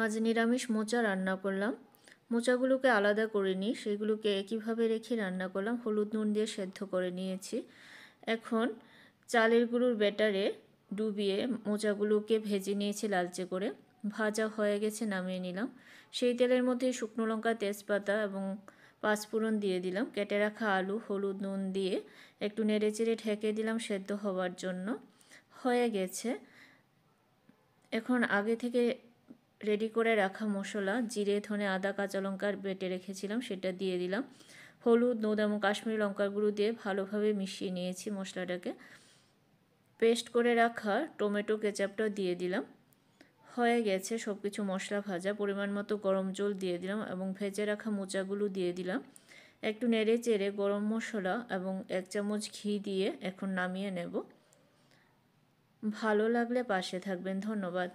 আজ নিরামিষ মোচা রান্না করলাম মোচাগুলোকে আলাদা করে নিই সেগুলোকে একইভাবে রেখে রান্না করলাম হলুদ নুন দিয়ে সেদ্ধ করে নিয়েছি এখন চালের গুঁড়োর ব্যাটারে ডুবিয়ে মোচাগুলোকে ভেজে নিয়েছি লালচে করে ভাজা হয়ে গেছে নামিয়ে নিলাম সেই তেলের মধ্যে শুকনো লঙ্কা তেজপাতা এবং পাঁচফোড়ন দিয়ে দিলাম কেটে রাখা আলু হলুদ নুন দিয়ে একটু নেড়েচেড়ে ঢেকে দিলাম সেদ্ধ হওয়ার জন্য হয়ে গেছে এখন আগে থেকে রেডি করে রাখা মশলা জিরে ধনে আদা কাঁচা লঙ্কার বেটে রেখেছিলাম সেটা দিয়ে দিলাম হলুদ নুন এবং কাশ্মীরি লঙ্কাগুলো দিয়ে ভালোভাবে মিশিয়ে নিয়েছি মশলাটাকে পেস্ট করে রাখা টমেটো কেচাপটা দিয়ে দিলাম হয়ে গেছে সব কিছু মশলা ভাজা পরিমাণ মতো গরম জল দিয়ে দিলাম এবং ভেজে রাখা মোচাগুলো দিয়ে দিলাম একটু নেড়ে চেড়ে গরম মশলা এবং এক চামচ ঘি দিয়ে এখন নামিয়ে নেব ভালো লাগলে পাশে থাকবেন ধন্যবাদ